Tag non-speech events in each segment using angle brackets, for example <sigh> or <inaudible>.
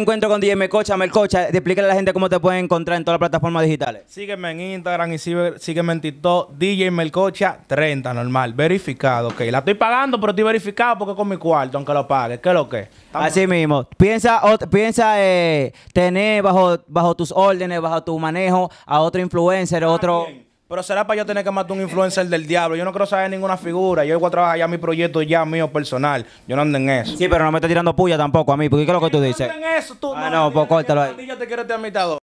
Encuentro con DJ Melcocha, Melcocha, explícale a la gente cómo te pueden encontrar en todas las plataformas digitales. Sígueme en Instagram y sígueme en TikTok, DJ Melcocha 30, normal, verificado, ok. La estoy pagando, pero estoy verificado porque con mi cuarto, aunque lo pague, ¿qué es lo que? Así mismo, piensa, piensa eh, tener bajo, bajo tus órdenes, bajo tu manejo a otro influencer, otro... Pero será para yo tener que matar a un influencer del diablo. Yo no quiero saber ninguna figura. Yo voy a trabajar ya mi proyecto ya mío personal. Yo no ando en eso. Sí, pero no me estás tirando puya tampoco a mí. Porque ¿qué es lo que tú dices? No ando en eso. Tú, ah, no, pues córtalo Yo te quiero este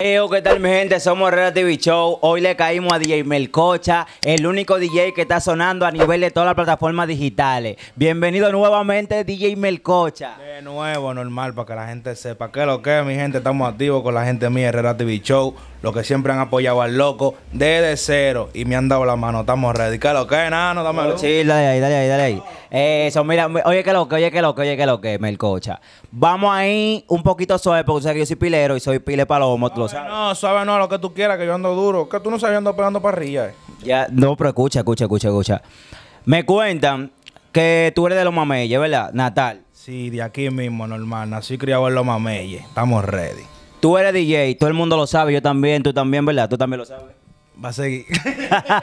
Eo, ¿qué tal mi gente? Somos Herrera TV Show. Hoy le caímos a DJ Melcocha, el único DJ que está sonando a nivel de todas las plataformas digitales. Bienvenido nuevamente, DJ Melcocha. De nuevo, normal, para que la gente sepa. que lo que, mi gente? Estamos activos con la gente mía, Herrera TV Show los que siempre han apoyado al loco desde cero y me han dado la mano. Estamos ready. ¿Qué lo que, nano? Dame Sí, dale ahí, dale ahí, dale ahí. Eh, eso, mira, oye, que lo que, oye, que lo que, oye, que lo que, Melcocha. Vamos ahí un poquito suave, porque tú que yo soy pilero y soy pile palomo, tú lo sabes. No, suave no, lo que tú quieras, que yo ando duro. Que tú no sabes, yo ando pegando parrillas. Eh. Ya, no, pero escucha, escucha, escucha, escucha. Me cuentan que tú eres de los mameyes, ¿verdad? Natal. Sí, de aquí mismo, normal. Nací criado en los mameyes. Estamos ready. Tú eres DJ, todo el mundo lo sabe, yo también, tú también, ¿verdad? Tú también lo sabes. Va a seguir.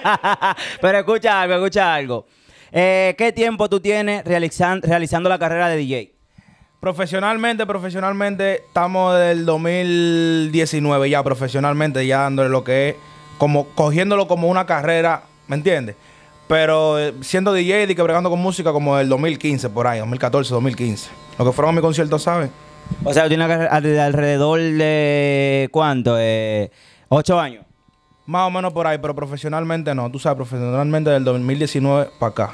<laughs> Pero escucha algo, escucha algo. Eh, ¿Qué tiempo tú tienes realizando la carrera de DJ? Profesionalmente, profesionalmente, estamos del 2019 ya, profesionalmente, ya dándole lo que es, como cogiéndolo como una carrera, ¿me entiendes? Pero eh, siendo DJ y que con música como del 2015, por ahí, 2014, 2015. Lo que fueron a mi concierto, ¿sabes? O sea, tiene alrededor de cuánto, eh, ocho años. Más o menos por ahí, pero profesionalmente no. Tú sabes, profesionalmente del 2019 para acá.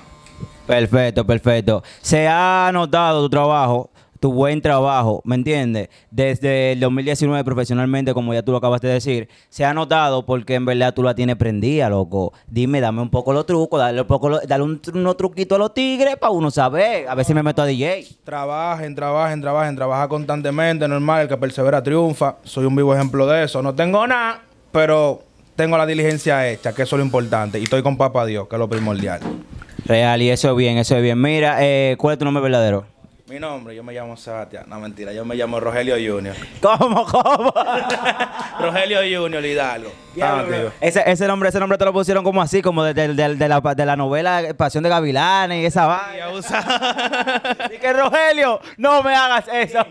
Perfecto, perfecto. Se ha notado tu trabajo tu buen trabajo, ¿me entiendes? Desde el 2019 profesionalmente, como ya tú lo acabaste de decir, se ha notado porque en verdad tú la tienes prendida, loco. Dime, dame un poco los trucos, dale poco, un, unos truquitos a los tigres para uno saber. A ver si me meto a DJ. Trabajen, trabajen, trabajen, trabaja constantemente, normal, el que persevera triunfa. Soy un vivo ejemplo de eso. No tengo nada, pero tengo la diligencia hecha, que eso es lo importante. Y estoy con Papa Dios, que es lo primordial. Real, y eso es bien, eso es bien. Mira, eh, ¿cuál es tu nombre verdadero? Mi nombre, yo me llamo Satia. No, mentira, yo me llamo Rogelio Junior. <laughs> ¿Cómo, cómo? <laughs> Rogelio Junior Hidalgo. Ah, ese, nombre, ese nombre te lo pusieron como así, como de, la, novela Pasión de Gavilanes y esa vaina. Así que <laughs> Rogelio, no me hagas eso.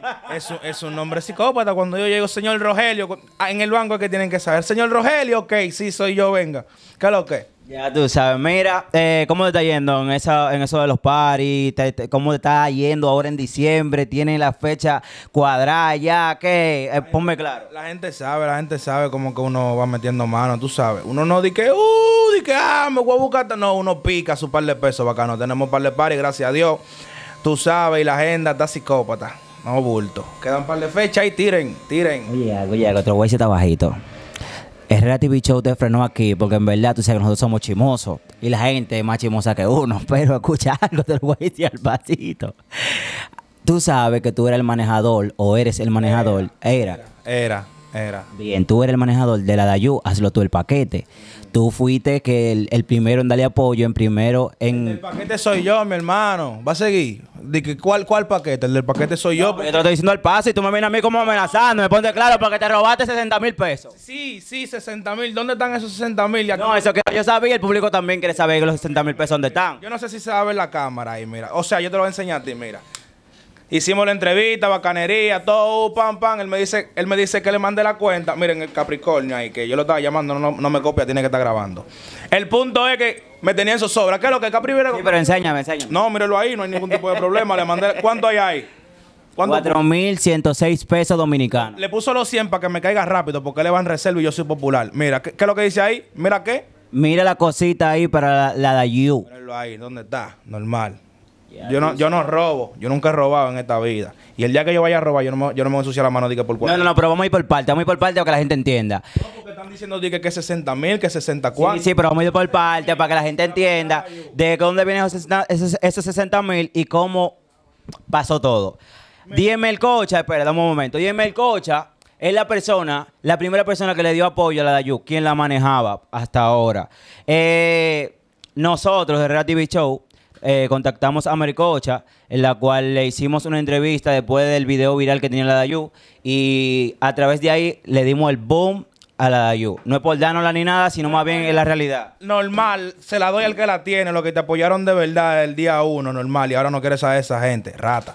Es un, nombre psicópata. Cuando yo llego, señor Rogelio, ah, en el banco es que tienen que saber. Señor Rogelio, ok, sí, soy yo, venga. ¿Qué es lo que? Ya tú sabes, mira, eh, ¿cómo te está yendo en, esa, en eso de los paris? ¿Te, cómo te está yendo ahora en diciembre? tienen la fecha cuadrada ya? ¿Qué? Eh, ponme claro. La gente sabe, la gente sabe cómo que uno va metiendo mano, tú sabes. Uno no dice uh, dice que, ah, me voy a buscar. No, uno pica su par de pesos bacano. Tenemos par de paris, gracias a Dios. Tú sabes, y la agenda está psicópata. No bulto. Quedan par de fechas y tiren, tiren. Oye, oye, el otro güey se está bajito. El Reality Show te frenó aquí porque en verdad tú sabes que nosotros somos chimosos y la gente es más chimosa que uno, <laughs> pero escucha algo, te lo voy a al pasito. Tú sabes que tú eras el manejador o eres el manejador. Era. era. Bien, tú eres el manejador de la Dayu, hazlo tú el paquete. Tú fuiste que el, primero en darle apoyo, en primero en. El paquete soy yo, mi hermano. Va a seguir. De ¿cuál, ¿Cuál paquete? El del paquete soy yo. Yo te estoy diciendo el paso y tú me vienes a mí como amenazando. Me ponte claro porque te robaste 60 mil pesos. Sí, sí, 60 mil. ¿Dónde están esos 60 mil? No, eso que yo sabía. El público también quiere saber los 60 mil pesos dónde están. Yo no sé si se la cámara ahí, mira. O sea, yo te lo voy a enseñar a ti, mira. Hicimos la entrevista, bacanería, todo, uh, pam, pam. Él me dice, él me dice que le mande la cuenta. Miren el Capricornio ahí, que yo lo estaba llamando, no, me copia, tiene que estar grabando. El punto es que me tenía eso sobra ¿Qué es lo que Capri Sí, pero enséñame, enséñame. No, mírelo ahí, no hay ningún tipo de problema. Le mandé, ¿cuánto hay ahí? 4.106 pesos dominicanos. Le puso los 100 para que me caiga rápido, porque le en reserva y yo soy popular. Mira, ¿qué, es lo que dice ahí? Mira qué. Mira la cosita ahí para la, de You. Mírelo ahí, ¿dónde está? Normal. Yo no, robo, yo nunca he robado en esta vida. Y el día que yo vaya a robar, yo no me, yo voy a ensuciar la mano dije por cuatro. No, no, no, pero vamos a ir por parte, vamos a ir por parte para que la gente entienda. porque están diciendo dije que 60 mil, que 60 cuánto. Sí, sí, pero vamos a ir por parte para que la gente entienda de dónde vienen esos, 60 mil y cómo pasó todo. Dime el cocha, espera, un momento. Dime el cocha es la persona, la primera persona que le dio apoyo a la Dayu, quien la manejaba hasta ahora. Eh, nosotros de Real TV Show eh, contactamos a Mercocha en la cual le hicimos una entrevista después del video viral que tenía la Dayu y a través de ahí le dimos el boom a la Dayu. No es por la ni nada, sino más bien en la realidad. Normal, se la doy al que la tiene, los que te apoyaron de verdad el día uno, normal, y ahora no quieres a esa gente, rata.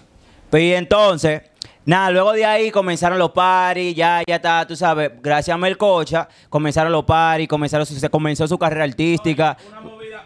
Pues, y entonces, Nada, luego de ahí comenzaron los paris, ya, ya está, tú sabes, gracias a Mercocha comenzaron los paris, comenzaron, se comenzó su carrera artística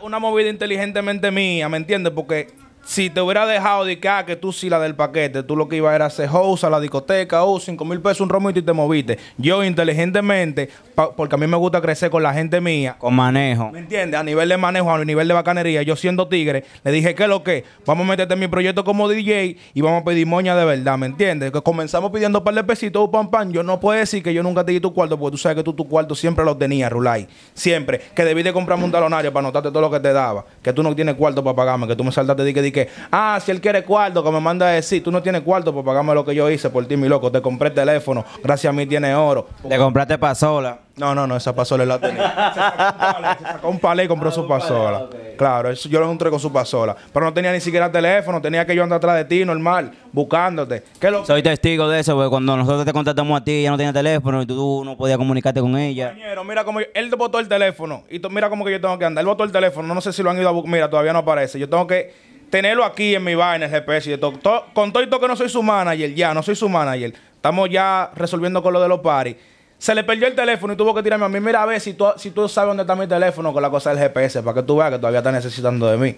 una movida inteligentemente mía, ¿me entiendes? Porque si te hubiera dejado de que, ah, que tú sí la del paquete, tú lo que ibas era hacer house a la discoteca, o 5 mil pesos un romito y te moviste. Yo inteligentemente, porque a mí me gusta crecer con la gente mía. Con manejo. ¿Me entiendes? A nivel de manejo, a nivel de bacanería, yo siendo tigre, le dije, ¿qué lo que? Vamos a meterte en mi proyecto como DJ y vamos a pedir moña de verdad, ¿me entiendes? Que comenzamos pidiendo un par de pesitos, un oh, pan pan. Yo no puedo decir que yo nunca te di tu cuarto, porque tú sabes que tú tu cuarto siempre lo tenías, Rulay. Siempre. Que debiste comprarme un talonario para anotarte todo lo que te daba. Que tú no tienes cuarto para pagarme, que tú me saltaste de que que, ah, si él quiere cuarto, que me manda a decir, tú no tienes cuarto, pues pagame lo que yo hice por ti, mi loco. Te compré el teléfono, gracias a mí tiene oro. Te compraste pasola. No, no, no, esa pasola la tenía. <laughs> se sacó un palé, y compró su ah, pasola. Claro, yo lo encontré con su pasola. Pero no tenía ni siquiera teléfono, tenía que yo andar atrás de ti, normal, buscándote. Soy testigo de eso, porque cuando nosotros te contactamos a ti, ella no tenía teléfono y tú no podías comunicarte con ella. Compañero, mira cómo... él botó el teléfono y tú, mira cómo que yo tengo que andar. Él botó el teléfono, no sé si lo han ido a buscar. Mira, todavía no aparece. Yo tengo que tenerlo aquí en mi vaina, el GPS y con todo esto que no soy su manager, ya, no soy su manager. Estamos ya resolviendo con lo de los paris. Se le perdió el teléfono y tuvo que tirarme a mí. Mira, a ver si tú, si tú sabes dónde está mi teléfono con la cosa del GPS, para que tú veas que todavía está necesitando de mí.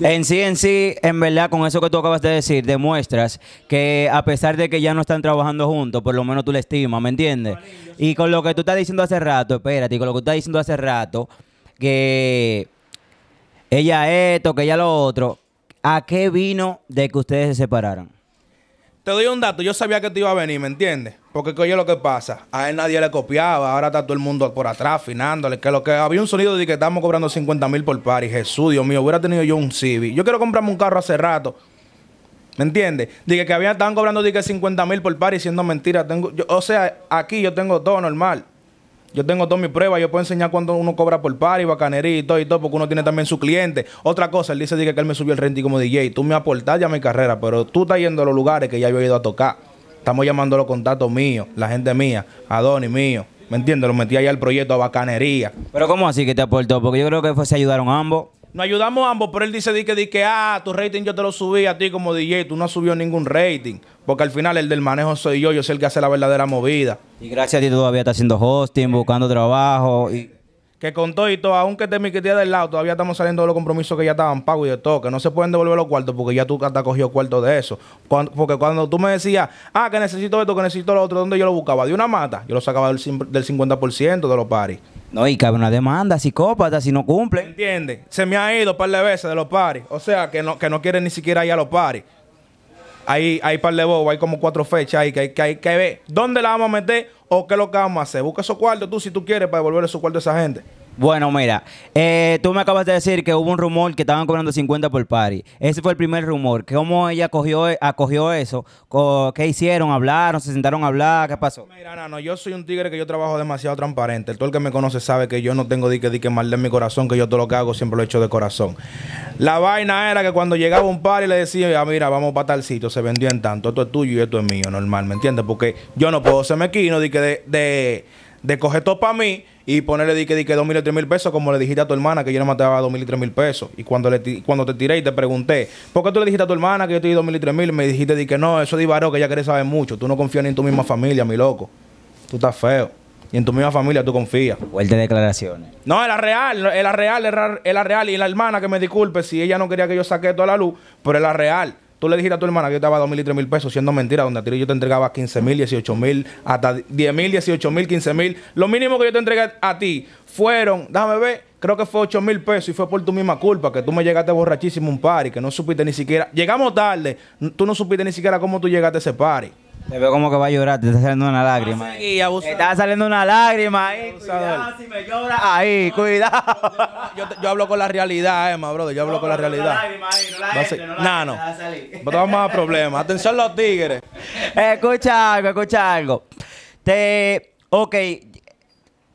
En sí, en sí, en verdad, con eso que tú acabas de decir, demuestras que a pesar de que ya no están trabajando juntos, por lo menos tú le estimas, ¿me entiendes? Y con lo que tú estás diciendo hace rato, espérate, con lo que tú estás diciendo hace rato, que ella esto, que ella lo otro, ¿A qué vino de que ustedes se separaron? Te doy un dato, yo sabía que te iba a venir, ¿me entiendes? Porque oye lo que pasa, a él nadie le copiaba, ahora está todo el mundo por atrás afinándole. que lo que había un sonido de que estamos cobrando 50 mil por par Jesús, Dios mío, hubiera tenido yo un Civic. Yo quiero comprarme un carro hace rato. ¿Me entiendes? Dije que habían, estaban cobrando 50 mil por par y siendo mentira. Tengo, o sea, aquí yo tengo todo normal. Yo tengo todas mis pruebas, yo puedo enseñar cuando uno cobra por par y bacanería y todo porque uno tiene también su cliente. Otra cosa, él dice que él me subió el renting como DJ. Tú me aportaste a mi carrera, pero tú estás yendo a los lugares que ya yo he ido a tocar. Estamos llamando a los contactos míos, la gente mía, a Donny mío. ¿Me entiendes? Lo metí allá al proyecto a bacanería. Pero ¿cómo así que te aportó? Porque yo creo que fue, se ayudaron ambos. Nos ayudamos ambos, pero él dice di que, di que, ah, tu rating yo te lo subí a ti como DJ, tú no has subido ningún rating. Porque al final el del manejo soy yo, yo soy el que hace la verdadera movida. Y gracias a ti todavía estás haciendo hosting, buscando trabajo. Y que con todo y todo, aunque te mi del lado, todavía estamos saliendo de los compromisos que ya estaban pagos y de todo, que no se pueden devolver los cuartos porque ya tú has cogido cuartos de eso. porque cuando tú me decías, ah, que necesito esto, que necesito lo otro, ¿dónde yo lo buscaba? De una mata, yo lo sacaba del, por 50% de los paris. No, y cabe una demanda, psicópata, si no cumple. Entiende. Se me ha ido un par de veces de los paris. O sea, que no, que no quieren ni siquiera ir a los paris. Hay, hay par de bobos, hay como cuatro fechas ahí que hay que, hay ver dónde la vamos a meter o qué es lo que vamos a hacer. Busca esos cuarto, tú si tú quieres para devolver esos cuarto a esa gente. Bueno, mira, eh, tú me acabas de decir que hubo un rumor que estaban cobrando 50 por party. Ese fue el primer rumor. ¿Cómo ella eh, acogió eso? ¿Qué hicieron? ¿Hablaron? ¿Se sentaron a hablar? ¿Qué pasó? Mira, no, yo soy un tigre que yo trabajo demasiado transparente. Todo el que me conoce sabe que yo no tengo dique dique mal de mi corazón, que yo todo lo que hago siempre lo he hecho de corazón. La vaina era que cuando llegaba un party le decía, ah, mira, vamos para tal sitio, se vendió en tanto, esto es tuyo y esto es mío, normal, ¿me entiendes? Porque yo no puedo ser mequino, dique que de de coger todo para mí y ponerle di que di dos mil y tres mil pesos, como le dijiste a tu hermana que yo no mataba dos mil y tres mil pesos. Y cuando le cuando te tiré y te pregunté, ¿por qué tú le dijiste a tu hermana que yo te di dos mil y tres mil? Me dijiste que no, eso es divaro que ella quiere saber mucho. Tú no confías ni en tu misma familia, mi loco. Tú estás feo. Y en tu misma familia tú confías. Fuertes declaraciones. No, era real, era real, era, la real. Y la hermana que me disculpe si ella no quería que yo saque toda la luz, pero la real. Tú le dijiste a tu hermana que yo te daba dos mil y tres mil pesos, siendo mentira, donde a yo te entregaba quince mil, dieciocho mil, hasta diez mil, dieciocho mil, quince mil. Lo mínimo que yo te entregué a ti fueron, déjame ver, creo que fue ocho mil pesos y fue por tu misma culpa, que tú me llegaste borrachísimo a un party, que no supiste ni siquiera, llegamos tarde, tú no supiste ni siquiera cómo tú llegaste a ese party. Te veo como que va a llorar, te está saliendo una lágrima. sí, ahí. está saliendo una lágrima ahí. Cuidado, si me llora ahí, cuidado. Yo, yo, hablo con la realidad, ma brother. Yo hablo con la realidad. No, no. No más problemas. Atención los tigres. Escucha algo, escucha algo. Te. Ok,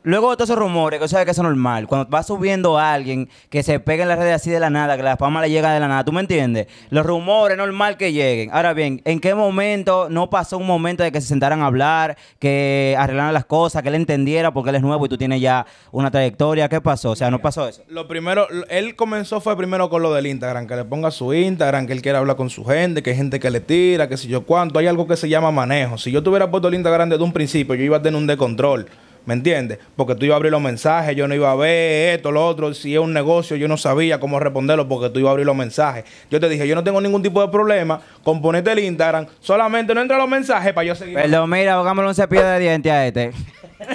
Luego de todos esos rumores, que sabes que eso es normal, cuando va subiendo a alguien que se pega en las redes así de la nada, que la fama le llega de la nada, ¿tú me entiendes? Los rumores, normal que lleguen. Ahora bien, ¿en qué momento no pasó un momento de que se sentaran a hablar, que arreglaran las cosas, que él entendiera porque él es nuevo y tú tienes ya una trayectoria? ¿Qué pasó? O sea, ¿no pasó eso? Lo primero, él comenzó fue primero con lo del Instagram, que le ponga su Instagram, que él quiera hablar con su gente, que hay gente que le tira, que si yo cuánto. Hay algo que se llama manejo. Si yo tuviera puesto el Instagram desde un principio, yo iba a tener un de control. ¿Me entiendes? Porque tú ibas a abrir los mensajes, yo no iba a ver esto, lo otro. Si es un negocio, yo no sabía cómo responderlo porque tú ibas a abrir los mensajes. Yo te dije, yo no tengo ningún tipo de problema con ponerte el Instagram, solamente no entra los mensajes para yo seguir. Perdón, mira, hagámosle un cepillo de dientes a este. <laughs>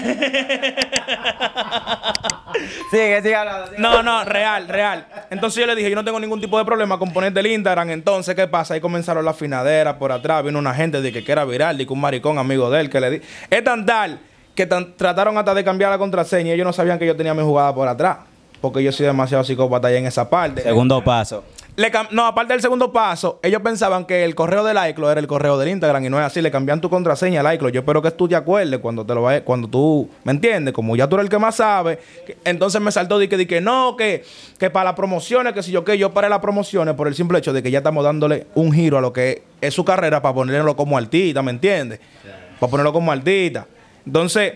sigue, sigue hablando. No, no, real, real. Entonces yo le dije, yo no tengo ningún tipo de problema con ponerte el Instagram. Entonces, ¿qué pasa? Ahí comenzaron las finaderas por atrás. Vino una gente de que era viral, de que un maricón amigo de él que le di. Es tan tal que trataron hasta de cambiar la contraseña. y Ellos no sabían que yo tenía mi jugada por atrás. Porque yo soy demasiado psicópata ya en esa parte. Segundo paso. Le no, aparte del segundo paso, ellos pensaban que el correo del iCloud era el correo del Instagram y no es así. Le cambian tu contraseña al Yo espero que tú te acuerdes cuando te lo cuando tú, ¿me entiendes? Como ya tú eres el que más sabe. entonces me saltó de que, que no, que, que para las promociones, que si yo que yo para las promociones por el simple hecho de que ya estamos dándole un giro a lo que es, su carrera para ponerlo como artista, ¿me entiendes? Para ponerlo como artista. Entonces,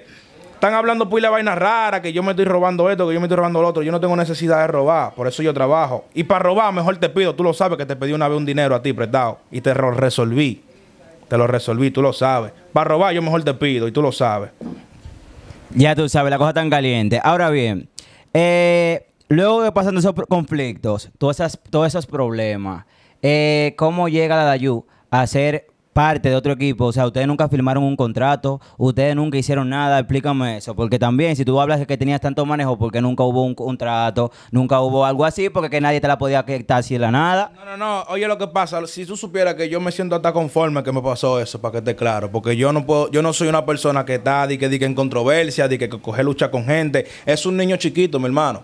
están hablando pues la vaina rara, que yo me estoy robando esto, que yo me estoy robando lo otro. Yo no tengo necesidad de robar, por eso yo trabajo. Y para robar, mejor te pido, tú lo sabes que te pedí una vez un dinero a ti prestado y te lo resolví. Te lo resolví, tú lo sabes. Para robar, yo mejor te pido y tú lo sabes. Ya tú sabes, la cosa tan caliente. Ahora bien, eh, luego de pasando esos conflictos, todos, esas, todos esos problemas, eh, ¿cómo llega la Dayu a ser parte de otro equipo, o sea, ustedes nunca firmaron un contrato, ustedes nunca hicieron nada, explícame eso, porque también si tú hablas de que tenías tanto manejo, porque nunca hubo un contrato, nunca hubo algo así, porque que nadie te la podía quitar si la nada. No, no, no, oye lo que pasa, si tú supieras que yo me siento hasta conforme que me pasó eso, para que esté claro, porque yo no puedo, yo no soy una persona que está, di que, diga en controversia, di que, que coge lucha con gente, es un niño chiquito, mi hermano.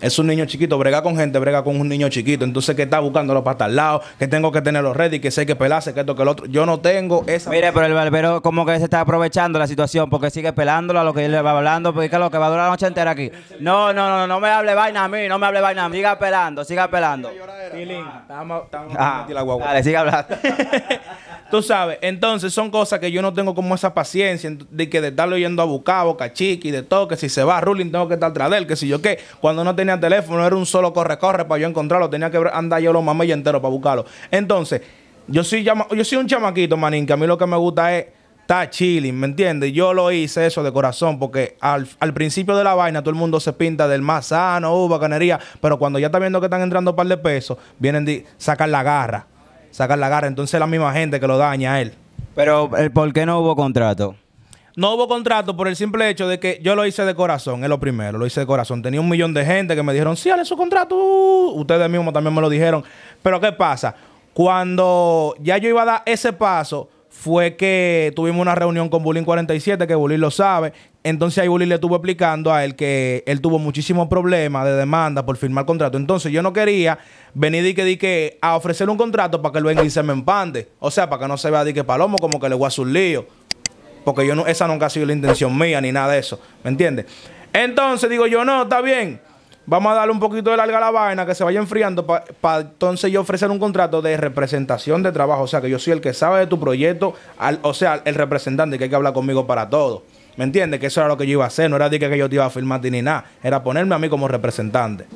Es un niño chiquito, brega con gente, brega con un niño chiquito. Entonces, ¿qué está buscándolo para al lado, que tengo que tenerlo ready, que sé que pelarse, que esto, que el otro. Yo no tengo esa. Mire, pero el barbero como que se está aprovechando la situación porque sigue pelándolo a lo que él le va hablando, porque es lo que va a durar la noche entera aquí. No, no, no, no me hable vaina a mí, no me hable vaina a mí. Siga pelando, siga pelando. Estamos, estamos, ah, la guagua. Dale, siga hablando. <laughs> <laughs> Tú sabes, entonces son cosas que yo no tengo como esa paciencia de que de estarlo yendo a buscar, boca chiqui, de todo, que si se va a ruling tengo que estar atrás de él, que si yo qué. Cuando no tenía teléfono era un solo corre-corre para yo encontrarlo, tenía que andar yo los y entero para buscarlo. Entonces, yo soy, yo soy un chamaquito, manín, que a mí lo que me gusta es estar chilling, ¿me entiendes? Yo lo hice eso de corazón, porque al, principio de la vaina todo el mundo se pinta del más sano, uva, bacanería, pero cuando ya está viendo que están entrando par de pesos, vienen de sacar la garra sacar la garra. Entonces la misma gente que lo daña a él. Pero, eh, ¿por qué no hubo contrato? No hubo contrato por el simple hecho de que yo lo hice de corazón, es lo primero, lo hice de corazón. Tenía un millón de gente que me dijeron, sí, su contrato. Uh, ustedes mismos también me lo dijeron. Pero ¿qué pasa? Cuando ya yo iba a dar ese paso, fue que tuvimos una reunión con Bulín 47, que Bulín lo sabe. Entonces ahí Bulín le estuvo explicando a él que él tuvo muchísimos problemas de demanda por firmar contrato. Entonces yo no quería venir y a ofrecer un contrato para que lo venga y se me empande. O sea, para que no se vea di que Palomo como que le voy a un lío. Porque yo no, esa nunca ha sido la intención mía ni nada de eso. ¿Me entiendes? Entonces digo yo, no, está bien vamos a darle un poquito de larga la vaina, que se vaya enfriando, para entonces yo ofrecer un contrato de representación de trabajo. O sea, que yo soy el que sabe de tu proyecto, o sea, el representante que hay que hablar conmigo para todo. ¿Me entiendes? Que eso era lo que yo iba a hacer, no era de que yo te iba a firmar ni nada, era ponerme a mí como representante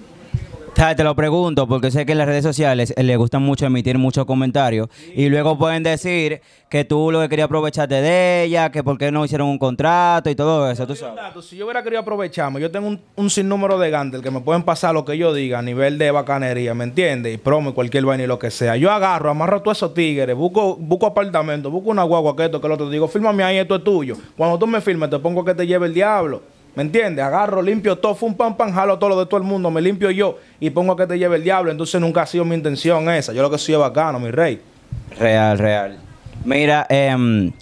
te lo pregunto porque sé que en las redes sociales les eh, le mucho emitir muchos comentarios y luego pueden decir que tú lo que querías aprovecharte de ella, que por qué no hicieron un contrato y todo eso, tú si yo hubiera querido aprovecharme, yo tengo un, sinnúmero de gandel que me pueden pasar lo que yo diga a nivel de bacanería, ¿me entiendes? Y promo cualquier vaina y lo que sea. Yo agarro, amarro a todos esos tigres, busco, busco apartamento, busco una guagua que esto, que lo otro, digo, fírmame ahí, esto es tuyo. Cuando tú me firmes, te pongo que te lleve el diablo. ¿Me entiendes? Agarro, limpio todo, un pan, pan, jalo todo lo de todo el mundo, me limpio yo y pongo a que te lleve el diablo. Entonces nunca ha sido mi intención esa. Yo lo que soy es bacano, mi rey. Real, real. Mira, em,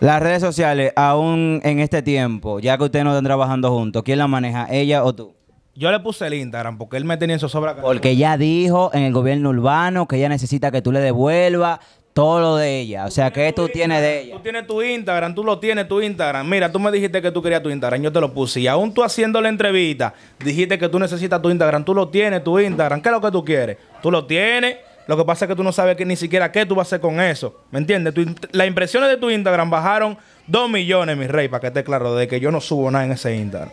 las redes sociales, aún en este tiempo, ya que ustedes no están trabajando juntos, ¿quién la maneja, ella o tú? Yo le puse el Instagram porque él me tenía en su sobra. Porque ella dijo en el gobierno urbano que ella necesita que tú le devuelvas todo lo de ella. O sea, ¿qué tú tienes de ella? Tú tienes tu Instagram, tú lo tienes tu Instagram. Mira, tú me dijiste que tú querías tu Instagram, yo te lo puse. Y aún tú haciendo la entrevista, dijiste que tú necesitas tu Instagram, tú lo tienes, tu Instagram. ¿Qué es lo que tú quieres? Tú lo tienes. Lo que pasa es que tú no sabes que ni siquiera qué tú vas a hacer con eso. ¿Me entiendes? las impresiones de tu Instagram bajaron 2 millones, mi rey, para que esté claro, de que yo no subo nada en ese Instagram.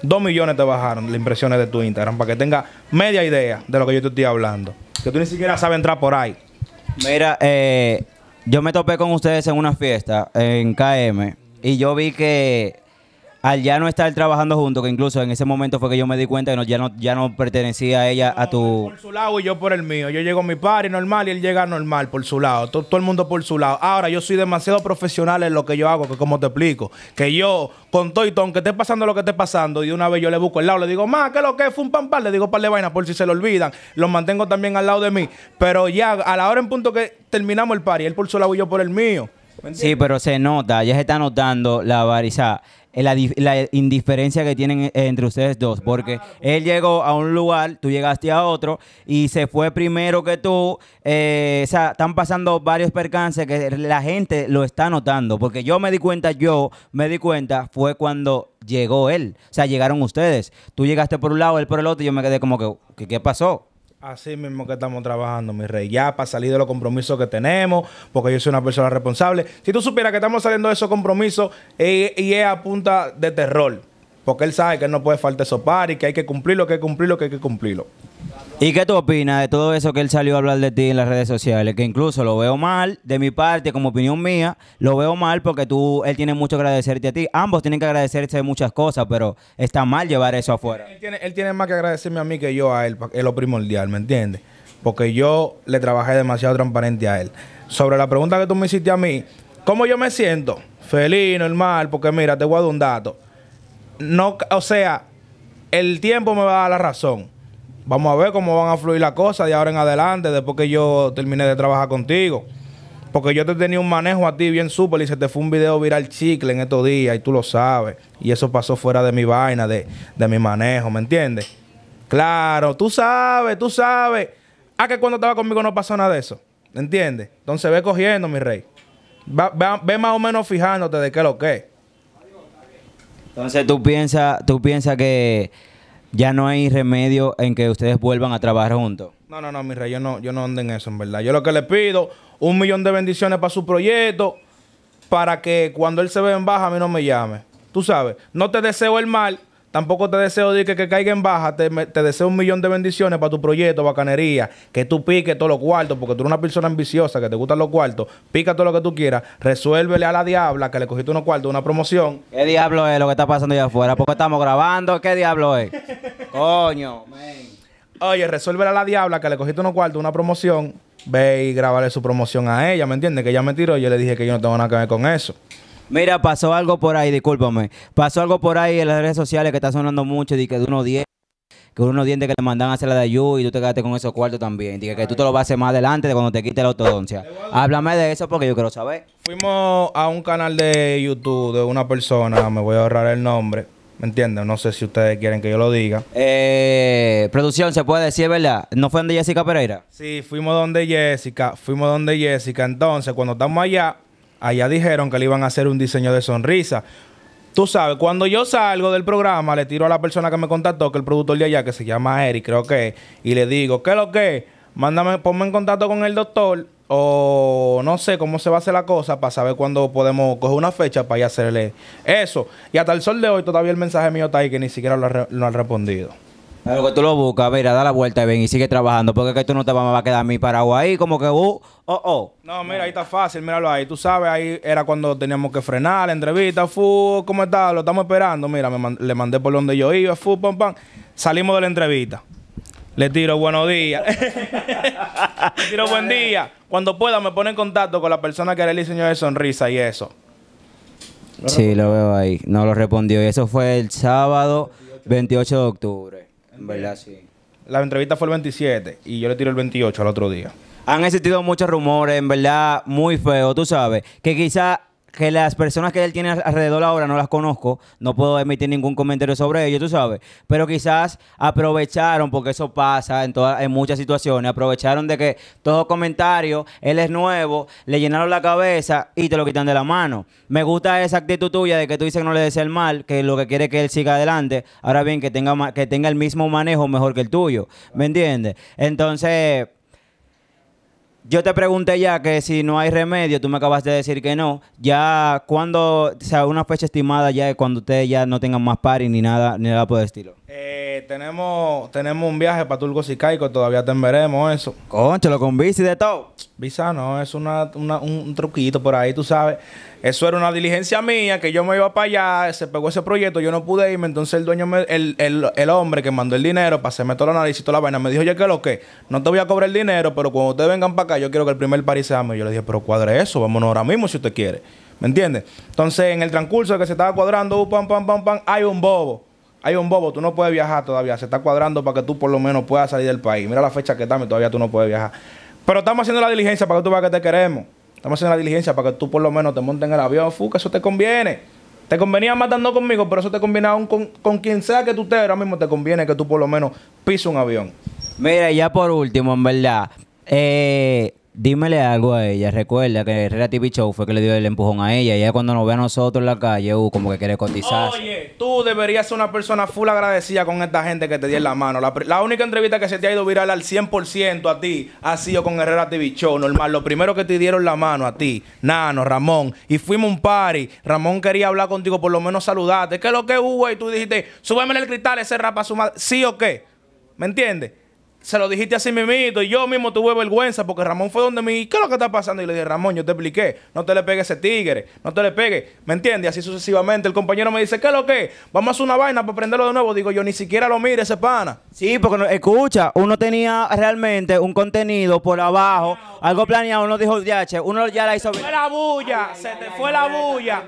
2 millones te bajaron las impresiones de tu Instagram, para que tenga media idea de lo que yo te estoy hablando. Que tú ni siquiera sabes entrar por ahí. Mira, eh, yo me topé con ustedes en una fiesta en KM y yo vi que al ya no estar trabajando juntos, que incluso en ese momento fue que yo me di cuenta que no, ya, no, ya no pertenecía a ella, a tu... Por su lado y yo por el mío. Yo llego a mi party normal y él llega normal por su lado. Todo, el mundo por su lado. Ahora, yo soy demasiado profesional en lo que yo hago, que como te explico, que yo con todo y que esté pasando lo que esté pasando, y de una vez yo le busco el lado, le digo, más que lo que fue un pan le digo para de vaina por si se lo olvidan. lo mantengo también al lado de mí. Pero ya, a la hora en punto que terminamos el party, él por su lado y yo por el mío. Sí, pero se nota, ya se está notando la variza, la, indiferencia que tienen e, entre ustedes dos, porque él llegó a un lugar, tú llegaste a otro y se fue primero que tú. Eh, o sea, están pasando varios percances que la gente lo está notando, porque yo me di cuenta, yo me di cuenta, fue cuando llegó él, o sea, llegaron ustedes. Tú llegaste por un lado, él por el otro, y yo me quedé como que, ¿qué pasó? Así mismo que estamos trabajando, mi rey. Ya para salir de los compromisos que tenemos, porque yo soy una persona responsable. Si tú supieras que estamos saliendo de esos compromisos eh, y es a punta de terror, porque él sabe que no puede faltar sopar y que hay que cumplirlo, que hay que cumplirlo, que hay que cumplirlo. ¿Y qué tú opinas de todo eso que él salió a hablar de ti en las redes sociales? Que incluso lo veo mal, de mi parte, como opinión mía, lo veo mal porque tú, él tiene mucho que agradecerte a ti. Ambos tienen que agradecerse de muchas cosas, pero está mal llevar eso afuera. Él tiene, él tiene más que agradecerme a mí que yo a él, es lo primordial, ¿me entiendes? Porque yo le trabajé demasiado transparente a él. Sobre la pregunta que tú me hiciste a mí, ¿cómo yo me siento? Feliz, normal, porque mira, te voy a dar un dato. No, o sea, el tiempo me va a dar la razón Vamos a ver cómo van a fluir las cosas de ahora en adelante, después que yo termine de trabajar contigo. Porque yo te tenía un manejo a ti bien súper y se te fue un video viral chicle en estos días y tú lo sabes. Y eso pasó fuera de mi vaina, de, mi manejo, ¿me entiendes? Claro, tú sabes, tú sabes. Ah, que cuando estaba conmigo no pasó nada de eso, ¿entiendes? Entonces ve cogiendo, mi rey. ve más o menos fijándote de qué lo que es. Entonces tú piensas tú piensas que ya no hay remedio en que ustedes vuelvan a trabajar juntos. No, no, no, mi rey, yo no, yo no ando en eso, en verdad. Yo lo que le pido, un millón de bendiciones para su proyecto, para que cuando él se ve en baja, a mí no me llame. Tú sabes, no te deseo el mal, Tampoco te deseo de que, caiga en baja. Te, deseo un millón de bendiciones para tu proyecto, bacanería. Que tú piques todos los cuartos, porque tú eres una persona ambiciosa, que te gustan los cuartos. Pica todo lo que tú quieras. Resuélvele a la diabla que le cogiste unos cuartos, una promoción. ¿Qué diablo es lo que está pasando allá afuera? Porque estamos grabando? ¿Qué diablo es? <laughs> Coño, Oye, resuélvele a la diabla que le cogiste unos cuartos, una promoción. Ve y grabarle su promoción a ella, ¿me entiendes? Que ella me tiró y yo le dije que yo no tengo nada que ver con eso. Mira, pasó algo por ahí, discúlpame. Pasó algo por ahí en las redes sociales que está sonando mucho de que de unos 10 que unos dientes que te mandan a hacer la de ayuda, y tú te quedaste con esos cuartos también. Dije que, tú te lo vas a hacer más adelante de cuando te quite la ortodoncia. Háblame de eso porque yo quiero saber. Fuimos a un canal de YouTube de una persona, me voy a ahorrar el nombre. ¿Me entiendes? No sé si ustedes quieren que yo lo diga. Eh, producción, se puede decir, ¿verdad? ¿No fue donde Jessica Pereira? Sí, fuimos donde Jessica. Fuimos donde Jessica. Entonces, cuando estamos allá, allá dijeron que le iban a hacer un diseño de sonrisa. Tú sabes, cuando yo salgo del programa, le tiro a la persona que me contactó, que el productor de allá, que se llama Eric, creo que, y le digo, ¿qué lo que? Mándame, ponme en contacto con el doctor o no sé cómo se va a hacer la cosa para saber cuándo podemos coger una fecha para hacerle eso. Y hasta el sol de hoy todavía el mensaje mío está ahí que ni siquiera lo han respondido. Pero que tú lo buscas, mira, da la vuelta y ven y sigue trabajando, porque es que tú no te vas a quedar a mi ahí, como que, uh, oh, oh. No, mira, ahí está fácil, míralo ahí, tú sabes, ahí era cuando teníamos que frenar, la entrevista, fu, ¿cómo está? Lo estamos esperando, mira, le mandé por donde yo iba, fu, pam, pam, salimos de la entrevista. Le tiro buenos días. <laughs> Le tiro buen día. Cuando pueda me pone en contacto con la persona que era el diseño de sonrisa y eso. sí, lo veo ahí. No lo respondió. Y eso fue el sábado 28 de octubre. En verdad, sí. La entrevista fue el 27 y yo le tiro el 28 al otro día. Han existido muchos rumores, en verdad, muy feos, tú sabes, que quizá que las personas que él tiene alrededor ahora no las conozco, no puedo emitir ningún comentario sobre ello, tú sabes, pero quizás aprovecharon, porque eso pasa en, todas, en muchas situaciones, aprovecharon de que todo comentario, él es nuevo, le llenaron la cabeza y te lo quitan de la mano. Me gusta esa actitud tuya de que tú dices que no le des el mal, que lo que quiere es que él siga adelante, ahora bien, que tenga, que tenga el mismo manejo mejor que el tuyo, ¿me entiendes? Entonces... Yo te pregunté ya que si no hay remedio, tú me acabas de decir que no. Ya cuando, o sea, una fecha estimada ya es cuando ustedes ya no tengan más party ni nada, ni nada por el estilo. Eh, tenemos, tenemos un viaje para Turgos y todavía te veremos eso. conchelo con bici de todo. Visa no, es una, un truquito por ahí, tú sabes. Eso era una diligencia mía, que yo me iba para allá, se pegó ese proyecto, yo no pude irme, entonces el dueño, el, hombre que mandó el dinero para hacerme todo el análisis y toda la vaina, me dijo, oye, ¿qué lo que? No te voy a cobrar el dinero, pero cuando ustedes vengan para acá, yo quiero que el primer pari se mío. Yo le dije, pero cuadre eso, vámonos ahora mismo si usted quiere. ¿Me entiendes? Entonces, en el transcurso que se estaba cuadrando, pam, pam, pam, pam, hay un bobo hay un bobo, tú no puedes viajar todavía. Se está cuadrando para que tú por lo menos puedas salir del país. Mira la fecha que estamos todavía tú no puedes viajar. Pero estamos haciendo la diligencia para que tú veas que te queremos. Estamos haciendo la diligencia para que tú por lo menos te montes en el avión. Fu, que eso te conviene. Te convenía matando conmigo, pero eso te conviene aún con, con quien sea que tú estés. Ahora mismo te conviene que tú por lo menos pises un avión. Mira, ya por último, en verdad. Eh Dímele algo a ella. Recuerda que Herrera TV Show fue que le dio el empujón a ella. Y ella cuando nos ve a nosotros en la calle, uh, como que quiere cotizar. Oye, tú deberías ser una persona full agradecida con esta gente que te dio la mano. La, única entrevista que se te ha ido viral al 100% a ti ha sido con Herrera TV Show. Normal, lo primero que te dieron la mano a ti, Nano, Ramón. Y fuimos un party. Ramón quería hablar contigo, por lo menos saludarte. ¿Qué es lo que hubo? Y tú dijiste, súbeme el cristal, ese rapa su madre. ¿Sí o qué? ¿Me entiendes? se lo dijiste así mimito y yo mismo tuve vergüenza porque Ramón fue donde mí ¿qué es lo que está pasando? Y le dije, Ramón, yo te expliqué, no te le pegue ese tigre, no te le pegue, ¿me entiendes? Así sucesivamente. El compañero me dice, ¿qué es lo que? Vamos a hacer una vaina para prenderlo de nuevo. Digo, yo ni siquiera lo mire ese pana. Sí, porque escucha, uno tenía realmente un contenido por abajo, algo planeado, uno dijo, ya, che, uno ya la hizo. Se fue la bulla, se te fue la bulla.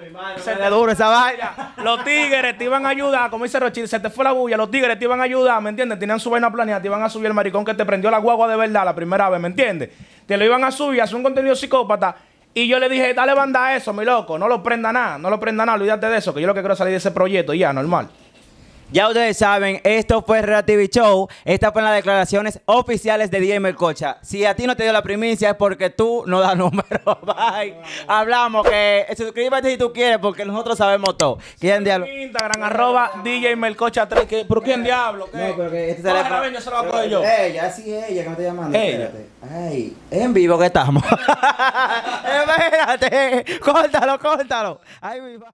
se te duro esa vaina. <laughs> los tigres te iban a ayudar, como dice Rochil, se te fue la bulla, los tigres te iban a ayudar, ¿me entiendes? Tenían su vaina planeada, te iban a subir el con que te prendió la guagua de verdad la primera vez, ¿me entiendes? Te lo iban a subir, a hacer un contenido psicópata. Y yo le dije, dale banda a eso, mi loco, no lo prenda nada, no lo prenda nada, olvídate de eso, que yo lo que quiero es salir de ese proyecto ya, normal. Ya ustedes saben, esto fue Reality Show. Estas fueron las declaraciones oficiales de DJ Melcocha. Si a ti no te dio la primicia es porque tú no das <laughs> número. Bye. Hablamos que suscríbete si tú quieres porque nosotros sabemos todo. ¿Quién diablo? Instagram, arroba DJ Melcocha 3. ¿Por quién diablo? No, pero que este se que yo se lo voy a yo. Ella, sí, ella que me está llamando. Espérate. Ay, en vivo que estamos. <laughs> Espérate. Córtalo, córtalo. Ay, mi